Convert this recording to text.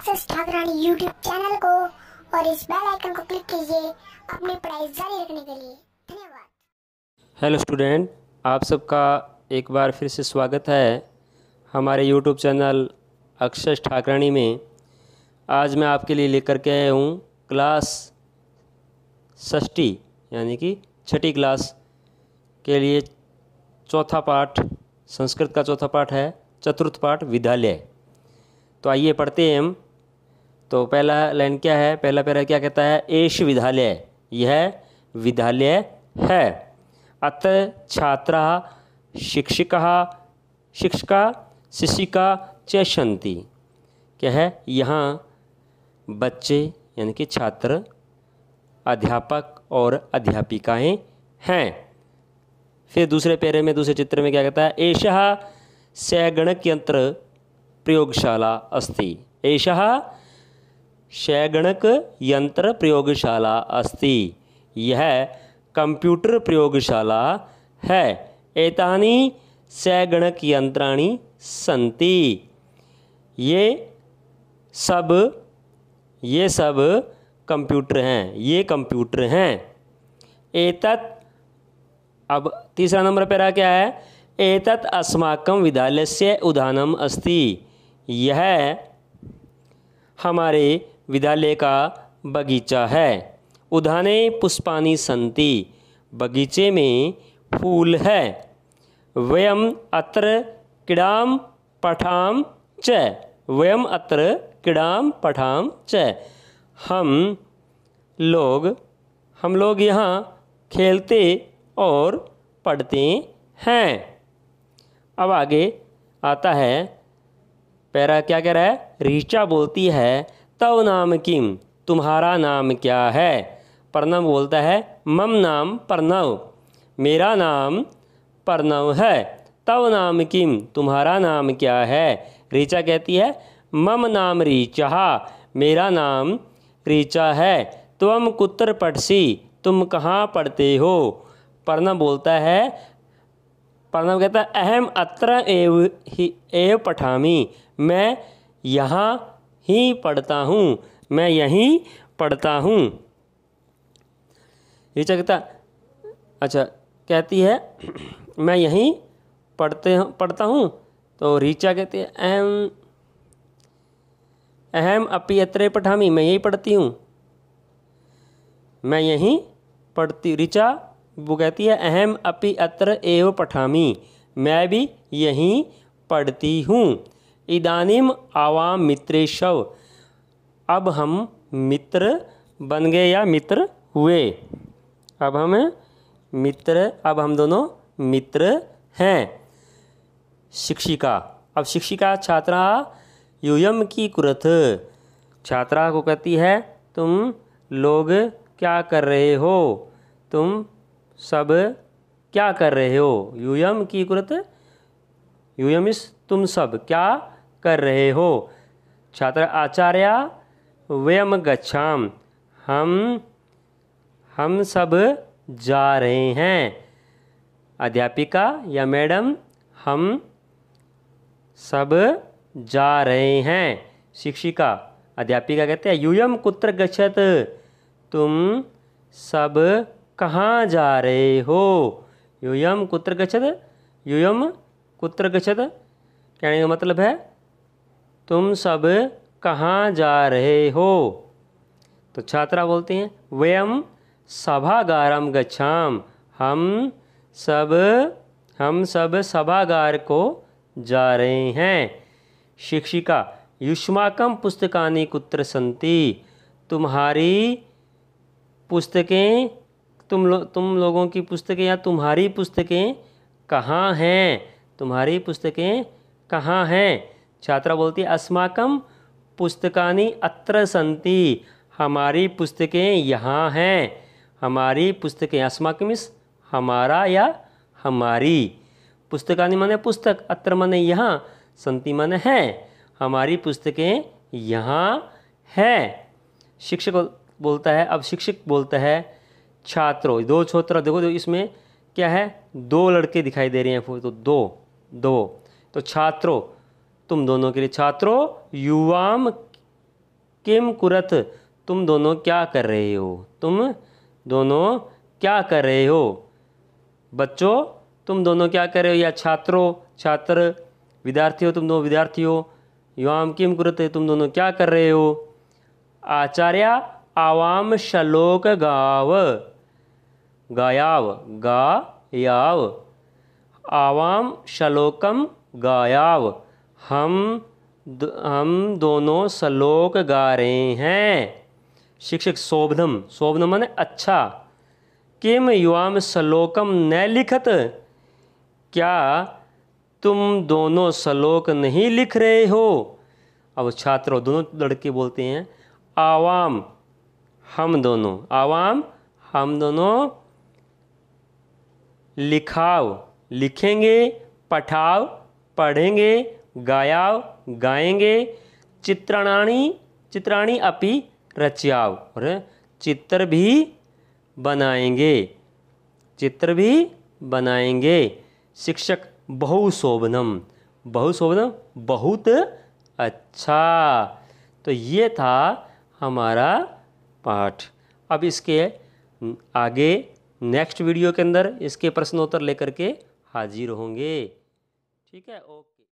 success ठाकरानी YouTube channel को और इस बेल आइकन को क्लिक कीजिए अपनी पढ़ाई जारी रखने के लिए धन्यवाद हेलो स्टूडेंट आप सबका एक बार फिर से स्वागत है हमारे यूट्यूब चैनल अक्षर ठाकरानी में आज मैं आपके लिए लेकर के आया हूँ क्लास षष्ठी यानी कि छठी क्लास के लिए चौथा पाठ संस्कृत का चौथा पाठ है चतुर्थ पाठ विद्यालय तो आइए पढ़ते हैं हम तो पहला लाइन क्या है पहला पैरा क्या कहता है एश विद्यालय यह विद्यालय है अत छात्रा शिक्षिका शिक्षिका शिक्षिका च क्या है यहाँ बच्चे यानी कि छात्र अध्यापक और अध्यापिकाएं हैं फिर दूसरे पेरे में दूसरे चित्र में क्या कहता है एषः सैगणक यंत्र प्रयोगशाला अस्ति एषः शैगणक यंत्र प्रयोगशाला अस्ति यह कंप्यूटर प्रयोगशाला है शैगणक शैगणकयन्त्राणि सी ये सब ये सब कंप्यूटर हैं ये कंप्यूटर हैं एतत् अब तीसरा नंबर पेरा क्या है एतत् अस्माकं विद्यालय से उदाहरण अस्ति यह हमारे विद्यालय का बगीचा है उधाने पुष्पानी संति बगीचे में फूल है वयम अत्र किड़ाम पठाम च व्यम अत्र किड़ाम पठाम च हम लोग हम लोग यहाँ खेलते और पढ़ते हैं अब आगे आता है पैरा क्या कह रहा है ऋचा बोलती है तव नाम किम तुम्हारा नाम क्या है प्रणव बोलता है मम नाम प्रणव मेरा नाम प्रणव है तव नाम किम तुम्हारा नाम क्या है ऋचा कहती है मम नाम ऋचा मेरा नाम ऋचा है तुम कुत्र पढ़सी तुम कहाँ पढ़ते हो प्रणव बोलता है प्रणव कहता है अहम अत्र एव ही एव पठामी मैं यहाँ ही पढ़ता हूँ मैं यहीं पढ़ता हूँ ये चकता अच्छा कहती है मैं यहीं पढ़ते पढ़ता हूँ तो रीचा कहती है अहम अहम अपी अत्रे पठामी मैं यहीं पढ़ती हूँ मैं यहीं पढ़ती ऋचा वो कहती है अहम अपी अत्र एव पठामी मैं भी यहीं पढ़ती हूँ इदानिम आवाम शव अब हम मित्र बन गए या मित्र हुए अब हम मित्र अब हम दोनों मित्र हैं शिक्षिका अब शिक्षिका छात्रा यूयम की कुरथ छात्रा को कहती है तुम लोग क्या कर रहे हो तुम सब क्या कर रहे हो यूयम की कुरत यूयम इस तुम सब क्या कर रहे हो छात्र आचार्य व्यम गच्छाम हम हम सब जा रहे हैं अध्यापिका या मैडम हम सब जा रहे हैं शिक्षिका अध्यापिका कहते हैं यूयम कुत्र गच्छत तुम सब कहाँ जा रहे हो यूयम कुत्र गच्छत यूयम कुत्र गच्छत कहने का मतलब है तुम सब कहाँ जा रहे हो तो छात्रा बोलती हैं वयम सभागारम गच्छाम हम सब हम सब सभागार को जा रहे हैं शिक्षिका युष्माकम पुस्तकानि कुत्र संति तुम्हारी पुस्तकें तुम लो तुम लोगों की पुस्तकें या तुम्हारी पुस्तकें कहाँ हैं तुम्हारी पुस्तकें कहाँ हैं छात्रा बोलती है अस्माकम पुस्तकानी अत्र संति हमारी पुस्तकें यहाँ हैं हमारी पुस्तकें अस्माकम इस हमारा या हमारी पुस्तकानी माने पुस्तक अत्र माने यहाँ संति माने हैं हमारी पुस्तकें यहाँ है शिक्षक बोलता है अब शिक्षक बोलता है छात्रों दो छोत्र देखो देखो इसमें क्या है दो लड़के दिखाई दे रहे हैं तो दो दो तो छात्रों तुम दोनों के लिए छात्रों युवाम किम कुरत तुम दोनों क्या कर रहे हो तुम दोनों क्या कर रहे हो बच्चों तुम दोनों क्या कर रहे हो या छात्रों छात्र विद्यार्थी हो तुम दोनों विद्यार्थी हो युवाम किम कुरत तुम दोनों क्या कर रहे हो आचार्य आवाम शलोक गाव गायाव गायाव आवाम शलोकम गायाव हम हम दोनों श्लोक गा रहे हैं शिक्षक शोभनम शोभनम माने अच्छा किम युवाम श्लोकम न लिखत क्या तुम दोनों श्लोक नहीं लिख रहे हो अब छात्रों दोनों लड़के बोलते हैं आवाम हम दोनों आवाम हम दोनों लिखाओ लिखेंगे पठाओ पढ़ेंगे गायाव गाएंगे चित्रणाणी चित्राणी अपि रचयाव और चित्र भी बनाएंगे चित्र भी बनाएंगे शिक्षक बहुशोभनम बहुशोभनम बहुत अच्छा तो ये था हमारा पाठ अब इसके आगे नेक्स्ट वीडियो के अंदर इसके प्रश्नोत्तर लेकर के हाजिर होंगे ठीक है ओके